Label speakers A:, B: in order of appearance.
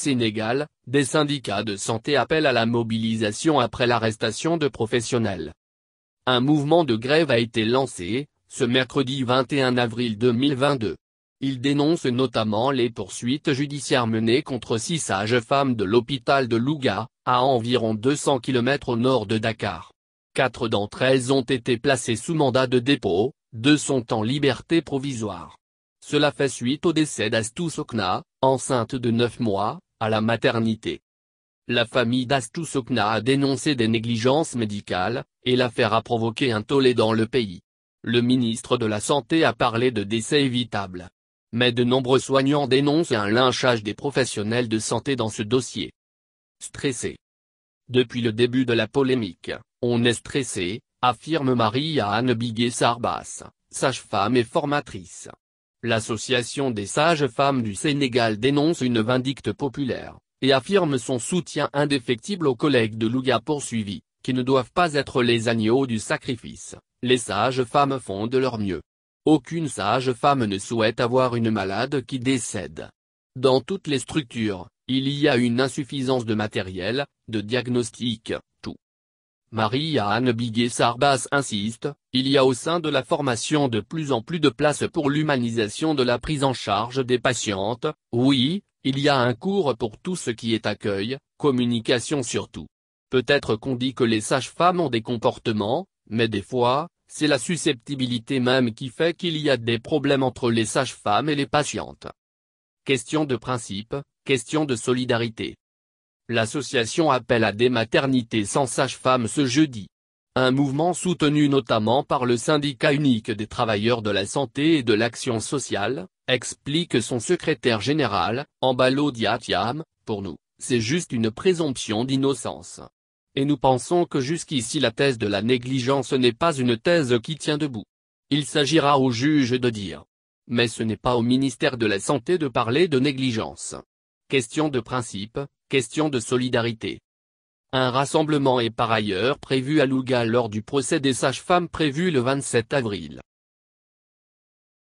A: Sénégal, des syndicats de santé appellent à la mobilisation après l'arrestation de professionnels. Un mouvement de grève a été lancé, ce mercredi 21 avril 2022. Il dénonce notamment les poursuites judiciaires menées contre six sages femmes de l'hôpital de Louga, à environ 200 km au nord de Dakar. Quatre d'entre elles ont été placées sous mandat de dépôt, deux sont en liberté provisoire. Cela fait suite au décès d'Astou Sokna, enceinte de 9 mois, à la maternité. La famille Sokna a dénoncé des négligences médicales, et l'affaire a provoqué un tollé dans le pays. Le ministre de la Santé a parlé de décès évitables. Mais de nombreux soignants dénoncent un lynchage des professionnels de santé dans ce dossier. Stressé. Depuis le début de la polémique, on est stressé, affirme Marie-Anne Biguet-Sarbas, sage-femme et formatrice. L'Association des sages-femmes du Sénégal dénonce une vindicte populaire, et affirme son soutien indéfectible aux collègues de Louga poursuivis, qui ne doivent pas être les agneaux du sacrifice, les sages-femmes font de leur mieux. Aucune sage-femme ne souhaite avoir une malade qui décède. Dans toutes les structures, il y a une insuffisance de matériel, de diagnostic, tout. Marie-Anne Biguet-Sarbas insiste, il y a au sein de la formation de plus en plus de place pour l'humanisation de la prise en charge des patientes, oui, il y a un cours pour tout ce qui est accueil, communication surtout. Peut-être qu'on dit que les sages-femmes ont des comportements, mais des fois, c'est la susceptibilité même qui fait qu'il y a des problèmes entre les sages-femmes et les patientes. Question de principe, question de solidarité. L'association appelle à des maternités sans sage-femme ce jeudi. Un mouvement soutenu notamment par le syndicat unique des travailleurs de la santé et de l'action sociale, explique son secrétaire général, Ambalo Diatiam, pour nous, c'est juste une présomption d'innocence. Et nous pensons que jusqu'ici la thèse de la négligence n'est pas une thèse qui tient debout. Il s'agira au juge de dire. Mais ce n'est pas au ministère de la Santé de parler de négligence. Question de principe, question de solidarité. Un rassemblement est par ailleurs prévu à Louga lors du procès des sages-femmes prévu le 27 avril.